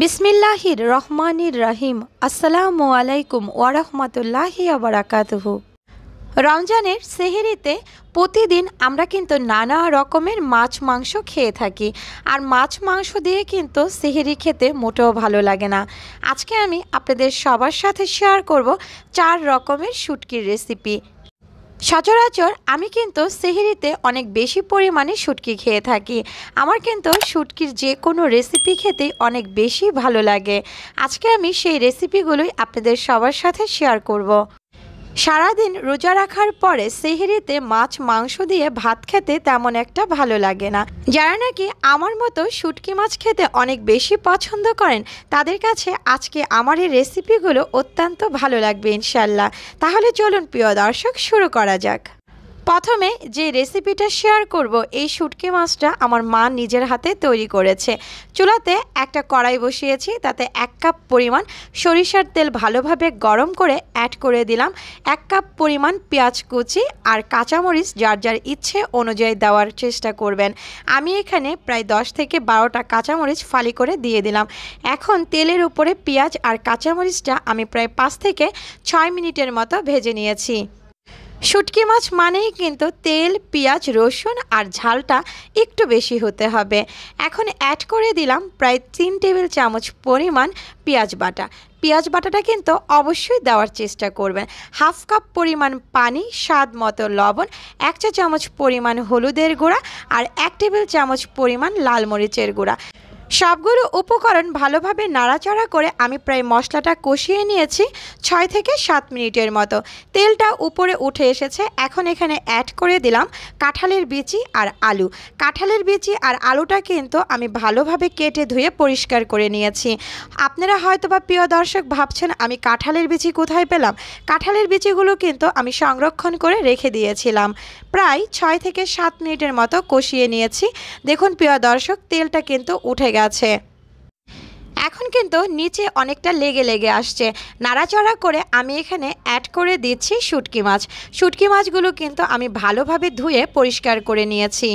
বিসমিল্লাহির রহমানির রাহিম আসসালামু আলাইকুম ওয়ারহমতুল্লাহি আবরাকাতহু রমজানের সেহেরিতে প্রতিদিন আমরা কিন্তু নানা রকমের মাছ মাংস খেয়ে থাকি আর মাছ মাংস দিয়ে কিন্তু সেহেরি খেতে মোটেও ভালো লাগে না আজকে আমি আপনাদের সবার সাথে শেয়ার করব চার রকমের শুটকির রেসিপি সচরাচর আমি কিন্তু সেহেরিতে অনেক বেশি পরিমাণে শুটকি খেয়ে থাকি আমার কিন্তু শুটকির যে কোনো রেসিপি খেতেই অনেক বেশি ভালো লাগে আজকে আমি সেই রেসিপিগুলোই আপনাদের সবার সাথে শেয়ার করব। সারাদিন রোজা রাখার পরে সেহেরিতে মাছ মাংস দিয়ে ভাত খেতে তেমন একটা ভালো লাগে না যারা নাকি আমার মতো শুটকি মাছ খেতে অনেক বেশি পছন্দ করেন তাদের কাছে আজকে আমার এই রেসিপিগুলো অত্যন্ত ভালো লাগবে ইনশাল্লাহ তাহলে চলুন প্রিয় দর্শক শুরু করা যাক প্রথমে যে রেসিপিটা শেয়ার করব এই শুটকি মাছটা আমার মা নিজের হাতে তৈরি করেছে চুলাতে একটা কড়াই বসিয়েছি তাতে এক কাপ পরিমাণ সরিষার তেল ভালোভাবে গরম করে অ্যাড করে দিলাম এক কাপ পরিমাণ পেঁয়াজ কুচি আর কাঁচামরিচ যার যার ইচ্ছে অনুযায়ী দেওয়ার চেষ্টা করবেন আমি এখানে প্রায় দশ থেকে বারোটা কাঁচামরিচ ফালি করে দিয়ে দিলাম এখন তেলের উপরে পেঁয়াজ আর কাঁচামরিচটা আমি প্রায় পাঁচ থেকে ছয় মিনিটের মতো ভেজে নিয়েছি শুটকি মাছ মানেই কিন্তু তেল পেঁয়াজ রসুন আর ঝালটা একটু বেশি হতে হবে এখন অ্যাড করে দিলাম প্রায় তিন টেবিল চামচ পরিমাণ পেঁয়াজ বাটা পেঁয়াজ বাটাটা কিন্তু অবশ্যই দেওয়ার চেষ্টা করবেন হাফ কাপ পরিমাণ পানি স্বাদ মতো লবণ এক চা চামচ পরিমাণ হলুদের গুঁড়া আর এক টেবিল চামচ পরিমাণ লাল মরিচের গুঁড়া সবগুলো উপকরণ ভালোভাবে নাড়াচাড়া করে আমি প্রায় মশলাটা কষিয়ে নিয়েছি ছয় থেকে সাত মিনিটের মতো তেলটা উপরে উঠে এসেছে এখন এখানে অ্যাড করে দিলাম কাঁঠালের বিচি আর আলু কাঁঠালের বিচি আর আলুটা কিন্তু আমি ভালোভাবে কেটে ধুয়ে পরিষ্কার করে নিয়েছি আপনারা হয়তো বা প্রিয় দর্শক ভাবছেন আমি কাঁঠালের বিচি কোথায় পেলাম কাঁঠালের বিচিগুলো কিন্তু আমি সংরক্ষণ করে রেখে দিয়েছিলাম প্রায় ছয় থেকে সাত মিনিটের মতো কষিয়ে নিয়েছি দেখুন প্রিয় দর্শক তেলটা কিন্তু উঠে গেছে এখন কিন্তু নিচে অনেকটা লেগে লেগে আসছে নাড়াচড়া করে আমি এখানে অ্যাড করে দিচ্ছি শুটকি মাছ শুটকি মাছগুলো কিন্তু আমি ভালোভাবে ধুয়ে পরিষ্কার করে নিয়েছি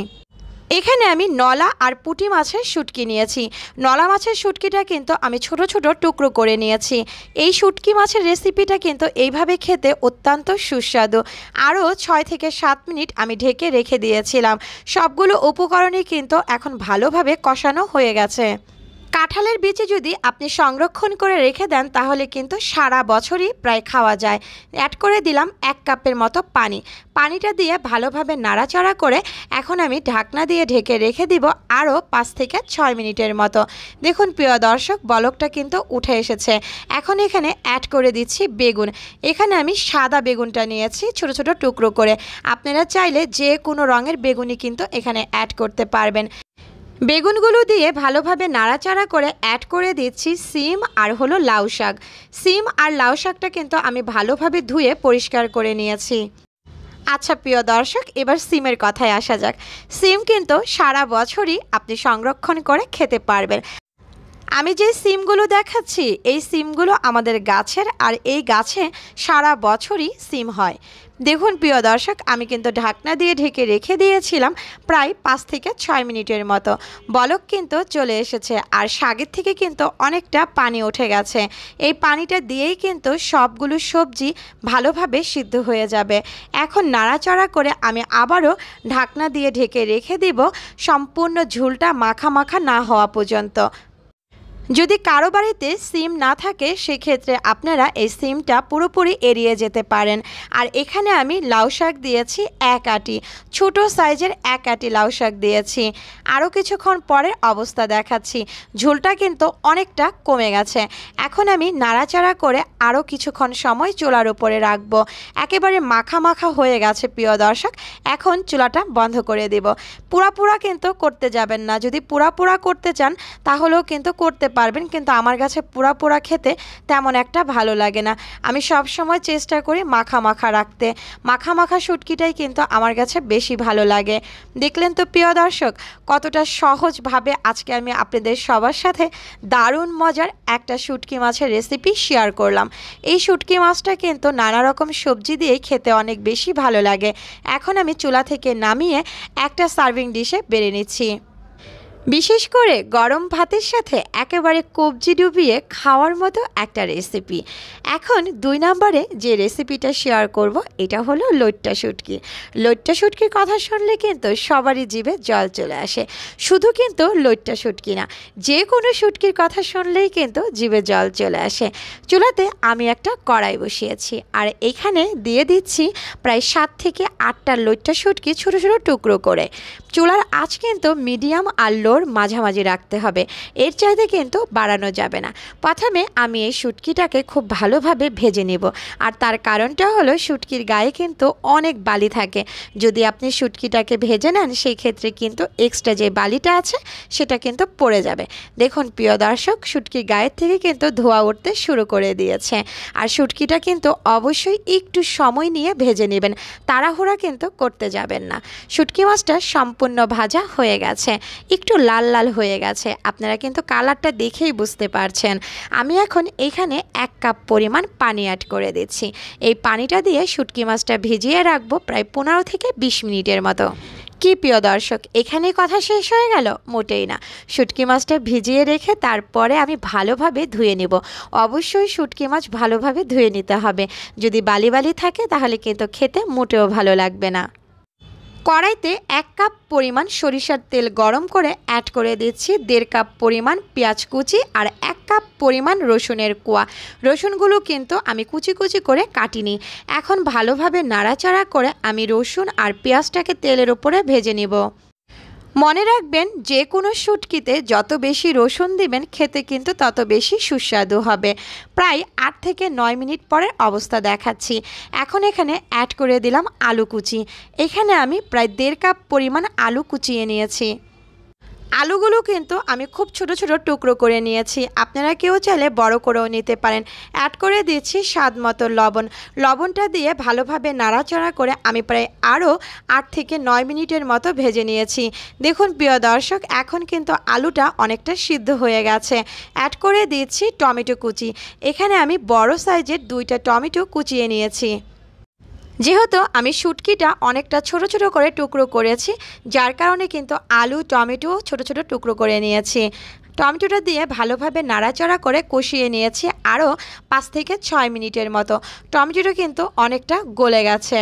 এখানে আমি নলা আর পুটি মাছের শুটকি নিয়েছি নলা মাছের শুটকিটা কিন্তু আমি ছোট ছোট টুকরো করে নিয়েছি এই শুটকি মাছের রেসিপিটা কিন্তু এইভাবে খেতে অত্যন্ত সুস্বাদু আরও ছয় থেকে সাত মিনিট আমি ঢেকে রেখে দিয়েছিলাম সবগুলো উপকরণই কিন্তু এখন ভালোভাবে কষানো হয়ে গেছে কাঁঠালের বীজে যদি আপনি সংরক্ষণ করে রেখে দেন তাহলে কিন্তু সারা বছরই প্রায় খাওয়া যায় অ্যাড করে দিলাম এক কাপের মতো পানি পানিটা দিয়ে ভালোভাবে নাড়াচাড়া করে এখন আমি ঢাকনা দিয়ে ঢেকে রেখে দিব আরও পাঁচ থেকে ছয় মিনিটের মতো দেখুন প্রিয় দর্শক বলকটা কিন্তু উঠে এসেছে এখন এখানে অ্যাড করে দিচ্ছি বেগুন এখানে আমি সাদা বেগুনটা নিয়েছি ছোট ছোট টুকরো করে আপনারা চাইলে যে কোনো রঙের বেগুনই কিন্তু এখানে অ্যাড করতে পারবেন বেগুনগুলো দিয়ে ভালোভাবে নাড়াচাড়া করে অ্যাড করে দিচ্ছি সিম আর হলো লাউ শাক সিম আর লাউ শাকটা কিন্তু আমি ভালোভাবে ধুয়ে পরিষ্কার করে নিয়েছি আচ্ছা প্রিয় দর্শক এবার সিমের কথায় আসা যাক সিম কিন্তু সারা বছরই আপনি সংরক্ষণ করে খেতে পারবেন আমি যে সিমগুলো দেখাচ্ছি এই সিমগুলো আমাদের গাছের আর এই গাছে সারা বছরই সিম হয় দেখুন প্রিয় দর্শক আমি কিন্তু ঢাকনা দিয়ে ঢেকে রেখে দিয়েছিলাম প্রায় পাঁচ থেকে ছয় মিনিটের মতো বলক কিন্তু চলে এসেছে আর শাগের থেকে কিন্তু অনেকটা পানি উঠে গেছে এই পানিটা দিয়েই কিন্তু সবগুলো সবজি ভালোভাবে সিদ্ধ হয়ে যাবে এখন নাড়াচড়া করে আমি আবারও ঢাকনা দিয়ে ঢেকে রেখে দিব সম্পূর্ণ ঝুলটা মাখা মাখা না হওয়া পর্যন্ত যদি কারো বাড়িতে সিম না থাকে সেক্ষেত্রে আপনারা এই সিমটা পুরোপুরি এড়িয়ে যেতে পারেন আর এখানে আমি লাউ শাক দিয়েছি এক আটি ছোট সাইজের এক আটি লাউ শাক দিয়েছি আরও কিছুক্ষণ পরের অবস্থা দেখাচ্ছি ঝোলটা কিন্তু অনেকটা কমে গেছে এখন আমি নাড়াচাড়া করে আরও কিছুক্ষণ সময় চুলার উপরে রাখবো একেবারে মাখা মাখা হয়ে গেছে প্রিয় দর্শক এখন চুলাটা বন্ধ করে দেব পুরা পুরা কিন্তু করতে যাবেন না যদি পুরা পুরা করতে চান তাহলেও কিন্তু করতে পারেন পারবেন কিন্তু আমার কাছে পোড়া পোড়া খেতে তেমন একটা ভালো লাগে না আমি সব সময় চেষ্টা করি মাখা মাখা রাখতে মাখা মাখা শুটকিটাই কিন্তু আমার কাছে বেশি ভালো লাগে দেখলেন তো প্রিয় দর্শক কতটা সহজভাবে আজকে আমি আপনাদের সবার সাথে দারুণ মজার একটা শুটকি মাছের রেসিপি শেয়ার করলাম এই শুটকি মাছটা কিন্তু নানা রকম সবজি দিয়ে খেতে অনেক বেশি ভালো লাগে এখন আমি চুলা থেকে নামিয়ে একটা সার্ভিং ডিশে বেড়ে নিচ্ছি বিশেষ করে গরম ভাতের সাথে একেবারে কবজি ডুবিয়ে খাওয়ার মতো একটা রেসিপি এখন দুই নম্বরে যে রেসিপিটা শেয়ার করব এটা হলো লোট্টা শুটকি লোট্টা শুটকির কথা শুনলে কিন্তু সবারই জিভে জল চলে আসে শুধু কিন্তু লোট্টা শুটকি না যে কোনো শুটকির কথা শুনলেই কিন্তু জিভে জল চলে আসে চুলাতে আমি একটা কড়াই বসিয়েছি আর এখানে দিয়ে দিচ্ছি প্রায় সাত থেকে আটটা লোট্টা শুটকি ছোটো ছোটো টুকরো করে চুলার আঁচ কিন্তু মিডিয়াম আর লোর মাঝামাঝি রাখতে হবে এর চাইতে কিন্তু বাড়ানো যাবে না প্রথমে আমি এই শুটকিটাকে খুব ভালোভাবে ভেজে নেব আর তার কারণটা হলো শুটকির গায়ে কিন্তু অনেক বালি থাকে যদি আপনি শুটকিটাকে ভেজে নেন সেই ক্ষেত্রে কিন্তু এক্সট্রা যে বালিটা আছে সেটা কিন্তু পড়ে যাবে দেখুন প্রিয় দর্শক শুটকির গায়ের থেকে কিন্তু ধোয়া উঠতে শুরু করে দিয়েছে আর শুটকিটা কিন্তু অবশ্যই একটু সময় নিয়ে ভেজে নেবেন তাড়াহুড়া কিন্তু করতে যাবেন না শুটকি মাছটা সম্প সম্পূর্ণ ভাজা হয়ে গেছে একটু লাল লাল হয়ে গেছে আপনারা কিন্তু কালারটা দেখেই বুঝতে পারছেন আমি এখন এখানে এক কাপ পরিমাণ পানি অ্যাড করে দিচ্ছি এই পানিটা দিয়ে শুটকি মাছটা ভিজিয়ে রাখবো প্রায় পনেরো থেকে বিশ মিনিটের মতো কী প্রিয় দর্শক এখানে কথা শেষ হয়ে গেল মোটেই না শুটকি মাছটা ভিজিয়ে রেখে তারপরে আমি ভালোভাবে ধুয়ে নেব অবশ্যই শুটকি মাছ ভালোভাবে ধুয়ে নিতে হবে যদি বালি বালি থাকে তাহলে কিন্তু খেতে মোটেও ভালো লাগবে না কড়াইতে এক কাপ পরিমাণ সরিষার তেল গরম করে অ্যাড করে দিচ্ছি দেড় কাপ পরিমাণ পেঁয়াজ কুচি আর এক কাপ পরিমাণ রসুনের কোয়া রসুনগুলো কিন্তু আমি কুচি কুচি করে কাটিনি এখন ভালোভাবে নাড়াচাড়া করে আমি রসুন আর পেঁয়াজটাকে তেলের ওপরে ভেজে নিব মনে রাখবেন যে কোনো শুটকিতে যত বেশি রসুন দিবেন খেতে কিন্তু তত বেশি সুস্বাদু হবে প্রায় আট থেকে নয় মিনিট পরের অবস্থা দেখাচ্ছি এখন এখানে অ্যাড করে দিলাম আলু কুচি এখানে আমি প্রায় দেড় কাপ পরিমাণ আলু কুচিয়ে নিয়েছি আলুগুলো কিন্তু আমি খুব ছোট ছোট টুকরো করে নিয়েছি আপনারা কেউ চাইলে বড় করেও নিতে পারেন অ্যাড করে দিচ্ছি স্বাদ মতো লবণ লবণটা দিয়ে ভালোভাবে নাড়াচাড়া করে আমি প্রায় আরও আট থেকে নয় মিনিটের মতো ভেজে নিয়েছি দেখুন প্রিয় দর্শক এখন কিন্তু আলুটা অনেকটা সিদ্ধ হয়ে গেছে অ্যাড করে দিচ্ছি টমেটো কুচি এখানে আমি বড় সাইজের দুইটা টমেটো কুচিয়ে নিয়েছি যেহেতু আমি শুটকিটা অনেকটা ছোট ছোট করে টুকরো করেছি যার কারণে কিন্তু আলু টমেটো ছোট ছোট টুকরো করে নিয়েছি টমেটোটা দিয়ে ভালোভাবে নাড়াচাড়া করে কষিয়ে নিয়েছি আরও পাঁচ থেকে ছয় মিনিটের মতো টমেটোটা কিন্তু অনেকটা গলে গেছে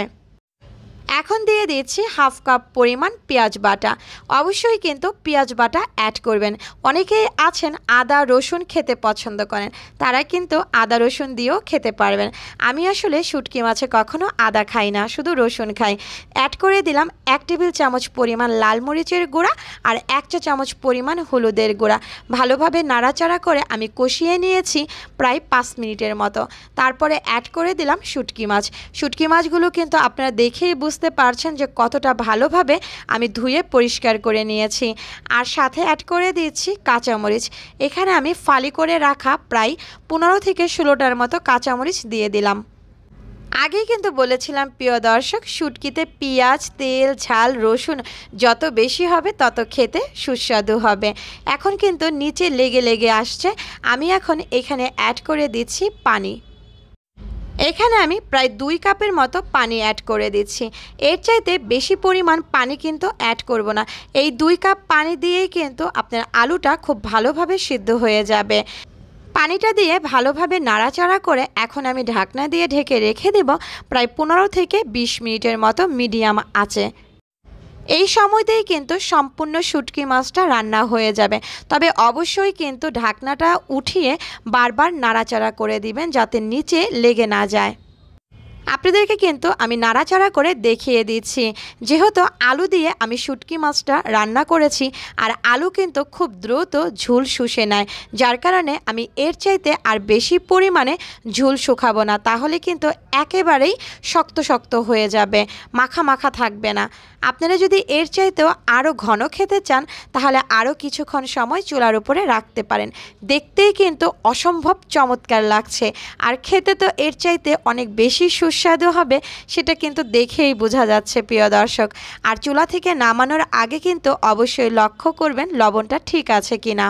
এখন দিয়ে দিচ্ছি হাফ কাপ পরিমাণ পেঁয়াজ বাটা অবশ্যই কিন্তু পেঁয়াজ বাটা অ্যাড করবেন অনেকেই আছেন আদা রসুন খেতে পছন্দ করেন তারা কিন্তু আদা রসুন দিয়েও খেতে পারবেন আমি আসলে শুটকি মাছে কখনো আদা খাই না শুধু রসুন খাই অ্যাড করে দিলাম এক টেবিল চামচ পরিমাণ লাল মরিচের গুঁড়া আর এক চা চামচ পরিমাণ হলুদের গুঁড়া ভালোভাবে নাড়াচাড়া করে আমি কষিয়ে নিয়েছি প্রায় পাঁচ মিনিটের মতো তারপরে অ্যাড করে দিলাম শুটকি মাছ শুটকি মাছগুলো কিন্তু আপনারা দেখেই বুঝতে বুঝতে পারছেন যে কতটা ভালোভাবে আমি ধুয়ে পরিষ্কার করে নিয়েছি আর সাথে অ্যাড করে দিচ্ছি কাঁচামরিচ এখানে আমি ফালি করে রাখা প্রায় পনেরো থেকে ষোলোটার মতো কাঁচামরিচ দিয়ে দিলাম আগেই কিন্তু বলেছিলাম প্রিয় দর্শক শুটকিতে পেঁয়াজ তেল ঝাল রসুন যত বেশি হবে তত খেতে সুস্বাদু হবে এখন কিন্তু নিচে লেগে লেগে আসছে আমি এখন এখানে অ্যাড করে দিচ্ছি পানি এখানে আমি প্রায় দুই কাপের মতো পানি অ্যাড করে দিচ্ছি এর চাইতে বেশি পরিমাণ পানি কিন্তু অ্যাড করব না এই দুই কাপ পানি দিয়েই কিন্তু আপনার আলুটা খুব ভালোভাবে সিদ্ধ হয়ে যাবে পানিটা দিয়ে ভালোভাবে নাড়াচাড়া করে এখন আমি ঢাকনা দিয়ে ঢেকে রেখে দেব প্রায় পনেরো থেকে ২০ মিনিটের মতো মিডিয়াম আছে এই সময়তেই কিন্তু সম্পূর্ণ শুটকি মাছটা রান্না হয়ে যাবে তবে অবশ্যই কিন্তু ঢাকনাটা উঠিয়ে বারবার নাড়াচাড়া করে দিবেন যাতে নিচে লেগে না যায় আপনাদেরকে কিন্তু আমি নাড়াচাড়া করে দেখিয়ে দিচ্ছি যেহেতু আলু দিয়ে আমি শুটকি মাছটা রান্না করেছি আর আলু কিন্তু খুব দ্রুত ঝুল শুষে নেয় যার কারণে আমি এর চাইতে আর বেশি পরিমাণে ঝুল শুকাবো না তাহলে কিন্তু একেবারেই শক্ত শক্ত হয়ে যাবে মাখা মাখা থাকবে না আপনারা যদি এর চাইতেও আরও ঘন খেতে চান তাহলে আরও কিছুক্ষণ সময় চুলার উপরে রাখতে পারেন দেখতেই কিন্তু অসম্ভব চমৎকার লাগছে আর খেতে তো এর চাইতে অনেক বেশি সুস সুস্বাদু হবে সেটা কিন্তু দেখেই বোঝা যাচ্ছে প্রিয় দর্শক আর চুলা থেকে নামানোর আগে কিন্তু অবশ্যই লক্ষ্য করবেন লবণটা ঠিক আছে কি না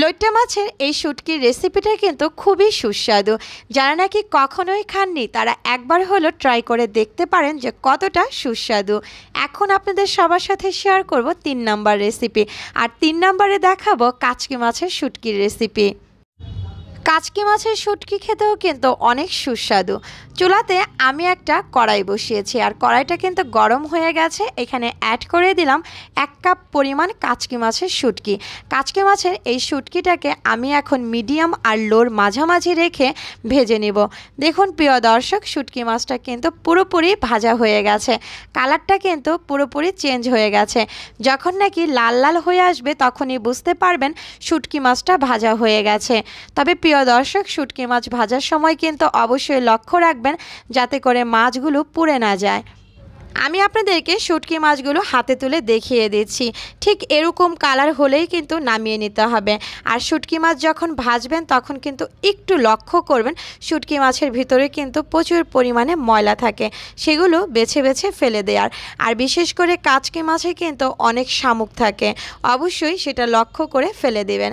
লোট্টা মাছের এই শুটকির রেসিপিটা কিন্তু খুবই সুস্বাদু যারা নাকি কখনোই খাননি তারা একবার হলো ট্রাই করে দেখতে পারেন যে কতটা সুস্বাদু এখন আপনাদের সবার সাথে শেয়ার করব তিন নাম্বার রেসিপি আর তিন নাম্বারে দেখাবো কাচকি মাছের শুটকির রেসিপি কাচকি মাছের শুটকি খেতেও কিন্তু অনেক সুস্বাদু চুলাতে আমি একটা কড়াই বসিয়েছি আর কড়াইটা কিন্তু গরম হয়ে গেছে এখানে অ্যাড করে দিলাম এক কাপ পরিমাণ কাচকি মাছের সুটকি কাচকি মাছের এই সুটকিটাকে আমি এখন মিডিয়াম আর লোর মাঝামাঝি রেখে ভেজে নিব দেখুন প্রিয় দর্শক শুটকি মাছটা কিন্তু পুরোপুরি ভাজা হয়ে গেছে কালারটা কিন্তু পুরোপুরি চেঞ্জ হয়ে গেছে যখন নাকি লাল লাল হয়ে আসবে তখনই বুঝতে পারবেন শুটকি মাছটা ভাজা হয়ে গেছে তবে প্রিয় দর্শক শুটকি মাছ ভাজার সময় কিন্তু অবশ্যই লক্ষ্য রাখবেন রাখবেন যাতে করে মাছগুলো পুড়ে না যায় আমি আপনাদেরকে শুটকি মাছগুলো হাতে তুলে দেখিয়ে দিচ্ছি ঠিক এরকম কালার হলেই কিন্তু নামিয়ে নিতে হবে আর শুটকি মাছ যখন ভাজবেন তখন কিন্তু একটু লক্ষ্য করবেন শুটকি মাছের ভিতরে কিন্তু প্রচুর পরিমাণে ময়লা থাকে সেগুলো বেছে বেছে ফেলে দেওয়ার আর বিশেষ করে কাচকি মাছে কিন্তু অনেক শামুক থাকে অবশ্যই সেটা লক্ষ্য করে ফেলে দেবেন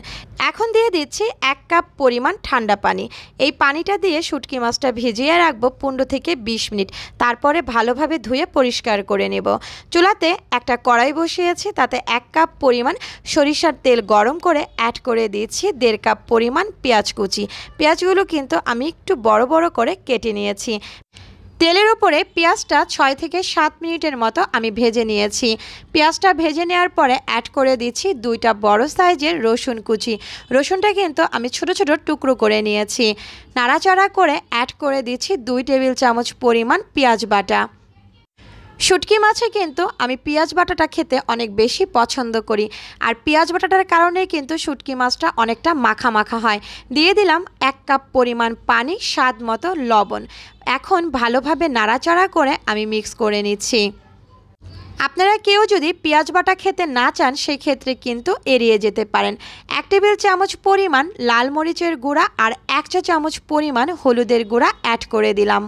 এখন দিয়ে দিচ্ছি এক কাপ পরিমাণ ঠান্ডা পানি এই পানিটা দিয়ে শুটকি মাছটা ভিজিয়ে রাখবো পনেরো থেকে ২০ মিনিট তারপরে ভালোভাবে ধুয়ে পরি পরিষ্কার করে নেব চুলাতে একটা কড়াই বসিয়েছি তাতে এক কাপ পরিমাণ সরিষার তেল গরম করে অ্যাড করে দিয়েছি দেড় কাপ পরিমাণ পেঁয়াজ কুচি পেঁয়াজগুলো কিন্তু আমি একটু বড় বড় করে কেটে নিয়েছি তেলের উপরে পেঁয়াজটা ছয় থেকে সাত মিনিটের মতো আমি ভেজে নিয়েছি পেঁয়াজটা ভেজে নেওয়ার পরে অ্যাড করে দিচ্ছি দুইটা বড় সাইজের রসুন কুচি রসুনটা কিন্তু আমি ছোট ছোট টুকরো করে নিয়েছি নাড়াচাড়া করে অ্যাড করে দিচ্ছি দুই টেবিল চামচ পরিমাণ পেঁয়াজ বাটা শুটকি মাছে কিন্তু আমি পেঁয়াজ বাটাটা খেতে অনেক বেশি পছন্দ করি আর পেঁয়াজ বাটাটার কারণে কিন্তু শুটকি মাছটা অনেকটা মাখা মাখা হয় দিয়ে দিলাম এক কাপ পরিমাণ পানি স্বাদ মতো লবণ এখন ভালোভাবে নাড়াচাড়া করে আমি মিক্স করে নিচ্ছি আপনারা কেউ যদি পেঁয়াজ বাটা খেতে না চান সেই ক্ষেত্রে কিন্তু এড়িয়ে যেতে পারেন এক টেবিল চামচ পরিমাণ লাল মরিচের গুঁড়া আর এক চা চামচ পরিমাণ হলুদের গুঁড়া অ্যাড করে দিলাম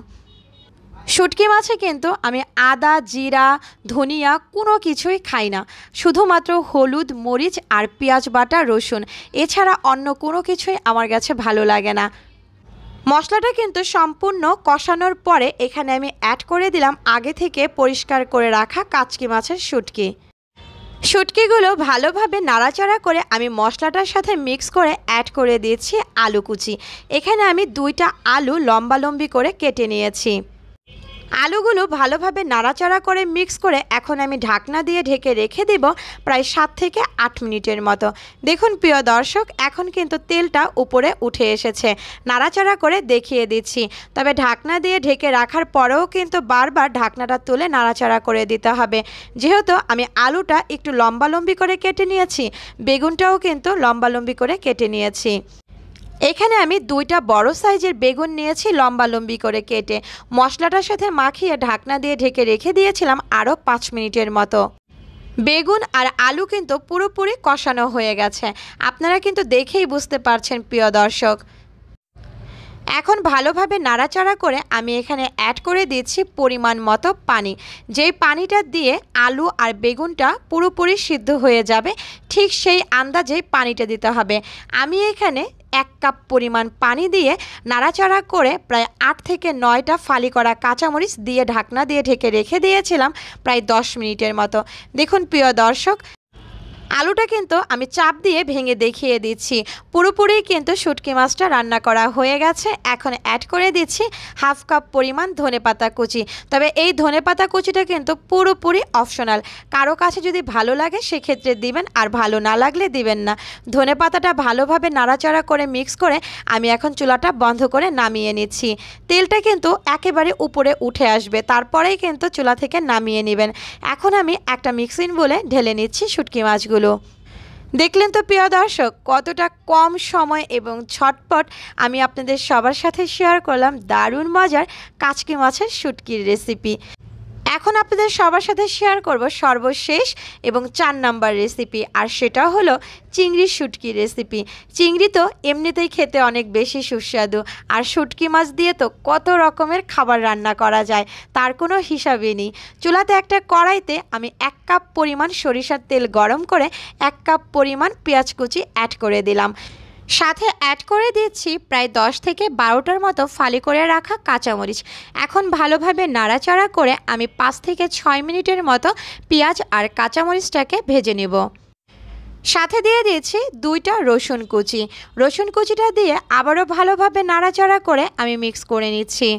শুটকি মাছে কিন্তু আমি আদা জিরা ধনিয়া কোনো কিছুই খাই না শুধুমাত্র হলুদ মরিচ আর পেঁয়াজ বাটা রসুন এছাড়া অন্য কোনো কিছুই আমার কাছে ভালো লাগে না মশলাটা কিন্তু সম্পূর্ণ কষানোর পরে এখানে আমি অ্যাড করে দিলাম আগে থেকে পরিষ্কার করে রাখা কাচকি মাছের শুটকি শুটকিগুলো ভালোভাবে নাড়াচাড়া করে আমি মশলাটার সাথে মিক্স করে অ্যাড করে দিয়েছি আলু কুচি এখানে আমি দুইটা আলু লম্বালম্বি করে কেটে নিয়েছি আলুগুলো ভালোভাবে নাড়াচাড়া করে মিক্স করে এখন আমি ঢাকনা দিয়ে ঢেকে রেখে দেব প্রায় সাত থেকে আট মিনিটের মতো দেখুন প্রিয় দর্শক এখন কিন্তু তেলটা উপরে উঠে এসেছে নাড়াচাড়া করে দেখিয়ে দিচ্ছি তবে ঢাকনা দিয়ে ঢেকে রাখার পরেও কিন্তু বারবার ঢাকনাটা তুলে নাড়াচাড়া করে দিতে হবে যেহেতু আমি আলুটা একটু লম্বালম্বি করে কেটে নিয়েছি বেগুনটাও কিন্তু লম্বালম্বি করে কেটে নিয়েছি এখানে আমি দুইটা বড় সাইজের বেগুন নিয়েছি লম্বা লম্বি করে কেটে মশলাটার সাথে মাখিয়ে ঢাকনা দিয়ে ঢেকে রেখে দিয়েছিলাম আরও পাঁচ মিনিটের মতো বেগুন আর আলু কিন্তু পুরোপুরি কষানো হয়ে গেছে আপনারা কিন্তু দেখেই বুঝতে পারছেন প্রিয় দর্শক এখন ভালোভাবে নাড়াচাড়া করে আমি এখানে অ্যাড করে দিচ্ছি পরিমাণ মতো পানি যেই পানিটা দিয়ে আলু আর বেগুনটা পুরোপুরি সিদ্ধ হয়ে যাবে ঠিক সেই আন্দাজেই পানিটা দিতে হবে আমি এখানে এক কাপ পরিমাণ পানি দিয়ে নাড়াচাড়া করে প্রায় আট থেকে নয়টা ফালি করা কাঁচামরিচ দিয়ে ঢাকনা দিয়ে ঢেকে রেখে দিয়েছিলাম প্রায় দশ মিনিটের মতো দেখুন প্রিয় দর্শক আলুটা কিন্তু আমি চাপ দিয়ে ভেঙে দেখিয়ে দিচ্ছি পুরোপুরি কিন্তু শুটকি মাছটা রান্না করা হয়ে গেছে এখন অ্যাড করে দিচ্ছি হাফ কাপ পরিমাণ ধনে পাতা কুচি তবে এই ধনে পাতা কুচিটা কিন্তু পুরোপুরি অপশনাল কারো কাছে যদি ভালো লাগে সেক্ষেত্রে দিবেন আর ভালো না লাগলে দিবেন না ধনে পাতাটা ভালোভাবে নাড়াচাড়া করে মিক্স করে আমি এখন চুলাটা বন্ধ করে নামিয়ে নিচ্ছি তেলটা কিন্তু একেবারে উপরে উঠে আসবে তারপরেই কিন্তু চুলা থেকে নামিয়ে নেবেন এখন আমি একটা মিক্সিং বলে ঢেলে নিচ্ছি শুটকি মাছগুলো রেসিপিগুলো দেখলেন তো প্রিয় দর্শক কতটা কম সময় এবং ছটপট আমি আপনাদের সবার সাথে শেয়ার করলাম দারুণ মজার কাচকি মাছের শুটকির রেসিপি এখন আপনাদের সবার সাথে শেয়ার করব সর্বশেষ এবং চার নাম্বার রেসিপি আর সেটা হলো চিংড়ি শুটকি রেসিপি চিংড়ি তো এমনিতেই খেতে অনেক বেশি সুস্বাদু আর শুটকি মাছ দিয়ে তো কত রকমের খাবার রান্না করা যায় তার কোনো হিসাবই নেই চুলাতে একটা কড়াইতে আমি এক কাপ পরিমাণ সরিষার তেল গরম করে এক কাপ পরিমাণ পেঁয়াজ কুচি অ্যাড করে দিলাম সাথে অ্যাড করে দিচ্ছি প্রায় দশ থেকে বারোটার মতো ফালি করে রাখা কাঁচামরিচ এখন ভালোভাবে নাড়াচাড়া করে আমি পাঁচ থেকে ছয় মিনিটের মতো পেঁয়াজ আর কাঁচামরিচটাকে ভেজে নেব সাথে দিয়ে দিয়েছি দুইটা রসুন কুচি রসুন কুচিটা দিয়ে আবারও ভালোভাবে নাড়াচাড়া করে আমি মিক্স করে নিচ্ছি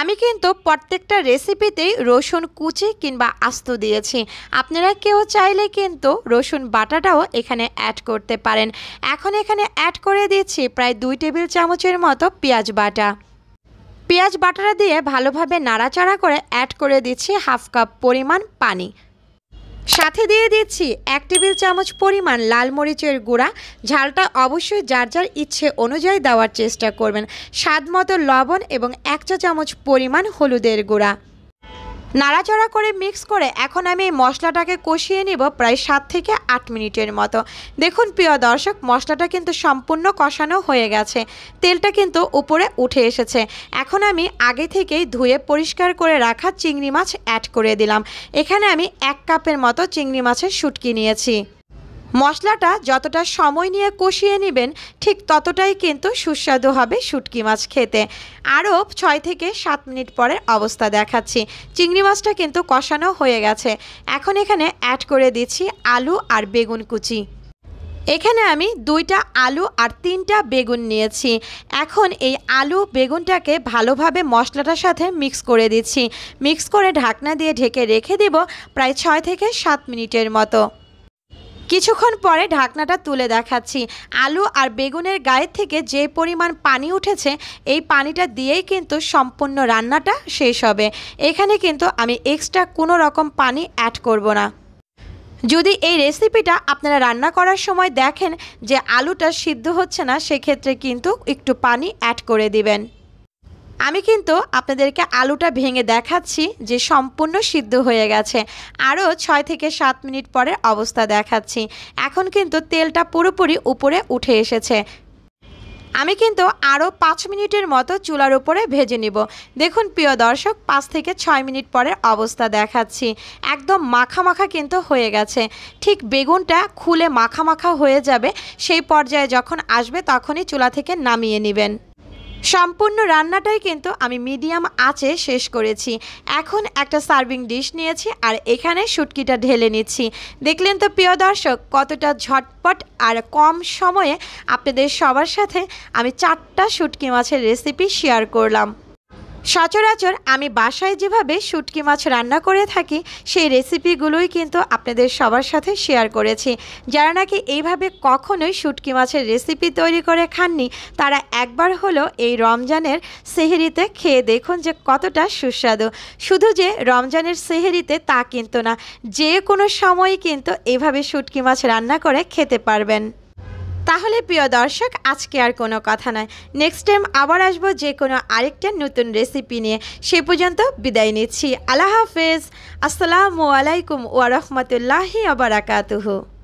আমি কিন্তু প্রত্যেকটা রেসিপিতেই রসুন কুচি কিংবা আস্ত দিয়েছি আপনারা কেউ চাইলে কিন্তু রসুন বাটাটাও এখানে অ্যাড করতে পারেন এখন এখানে অ্যাড করে দিচ্ছি প্রায় দুই টেবিল চামচের মতো পেঁয়াজ বাটা পেঁয়াজ বাটাটা দিয়ে ভালোভাবে নাড়াচাড়া করে অ্যাড করে দিচ্ছি হাফ কাপ পরিমাণ পানি সাথে দিয়ে দিচ্ছি এক টেবিল চামচ পরিমাণ লাল মরিচের গুঁড়া ঝালটা অবশ্যই যার যার ইচ্ছে অনুযায়ী দেওয়ার চেষ্টা করবেন স্বাদ মতো লবণ এবং এক চা চামচ পরিমাণ হলুদের গুঁড়া নাড়াচাড়া করে মিক্স করে এখন আমি এই মশলাটাকে কষিয়ে নিব প্রায় সাত থেকে আট মিনিটের মতো দেখুন প্রিয় দর্শক মশলাটা কিন্তু সম্পূর্ণ কষানো হয়ে গেছে তেলটা কিন্তু উপরে উঠে এসেছে এখন আমি আগে থেকেই ধুয়ে পরিষ্কার করে রাখা চিংড়ি মাছ অ্যাড করে দিলাম এখানে আমি এক কাপের মতো চিংড়ি মাছের শুটকি নিয়েছি মশলাটা যতটা সময় নিয়ে কষিয়ে নেবেন ঠিক ততটাই কিন্তু সুস্বাদু হবে শুটকি মাছ খেতে আরও ছয় থেকে সাত মিনিট পরে অবস্থা দেখাচ্ছি চিংড়ি মাছটা কিন্তু কষানো হয়ে গেছে এখন এখানে অ্যাড করে দিচ্ছি আলু আর বেগুন কুচি এখানে আমি দুইটা আলু আর তিনটা বেগুন নিয়েছি এখন এই আলু বেগুনটাকে ভালোভাবে মশলাটার সাথে মিক্স করে দিচ্ছি মিক্স করে ঢাকনা দিয়ে ঢেকে রেখে দেব প্রায় ছয় থেকে সাত মিনিটের মতো কিছুক্ষণ পরে ঢাকনাটা তুলে দেখাচ্ছি আলু আর বেগুনের গায়ে থেকে যে পরিমাণ পানি উঠেছে এই পানিটা দিয়েই কিন্তু সম্পূর্ণ রান্নাটা শেষ হবে এখানে কিন্তু আমি এক্সট্রা কোনো রকম পানি অ্যাড করব না যদি এই রেসিপিটা আপনারা রান্না করার সময় দেখেন যে আলুটা সিদ্ধ হচ্ছে না সেক্ষেত্রে কিন্তু একটু পানি অ্যাড করে দিবেন আমি কিন্তু আপনাদেরকে আলুটা ভেঙে দেখাচ্ছি যে সম্পূর্ণ সিদ্ধ হয়ে গেছে আরও ছয় থেকে সাত মিনিট পরের অবস্থা দেখাচ্ছি এখন কিন্তু তেলটা পুরোপুরি উপরে উঠে এসেছে আমি কিন্তু আরও পাঁচ মিনিটের মতো চুলার উপরে ভেজে নিব দেখুন প্রিয় দর্শক পাঁচ থেকে ছয় মিনিট পরের অবস্থা দেখাচ্ছি একদম মাখা মাখা কিন্তু হয়ে গেছে ঠিক বেগুনটা খুলে মাখা মাখা হয়ে যাবে সেই পর্যায়ে যখন আসবে তখনই চুলা থেকে নামিয়ে নেবেন সম্পূর্ণ রান্নাটাই কিন্তু আমি মিডিয়াম আঁচে শেষ করেছি এখন একটা সার্ভিং ডিশ নিয়েছি আর এখানে শুটকিটা ঢেলে নিচ্ছি দেখলেন তো প্রিয় দর্শক কতটা ঝটপট আর কম সময়ে আপনাদের সবার সাথে আমি চারটা শুটকি মাছের রেসিপি শেয়ার করলাম সচরাচর আমি বাসায় যেভাবে শুটকি মাছ রান্না করে থাকি সেই রেসিপিগুলোই কিন্তু আপনাদের সবার সাথে শেয়ার করেছি যারা নাকি এইভাবে কখনোই শুটকি মাছের রেসিপি তৈরি করে খাননি তারা একবার হলো এই রমজানের সেহেরিতে খেয়ে দেখুন যে কতটা সুস্বাদু শুধু যে রমজানের সেহেরিতে তা কিন্তু না যে কোনো সময় কিন্তু এভাবে শুটকি মাছ রান্না করে খেতে পারবেন তাহলে প্রিয় দর্শক আজকে আর কোনো কথা নয় নেক্সট টাইম আবার আসবো যে কোনো আরেকটা নতুন রেসিপি নিয়ে সে পর্যন্ত বিদায় নিচ্ছি আল্লাহ হাফেজ আসসালামু আলাইকুম ওয়ারহমতুল্লাহি আবরাকাতুহু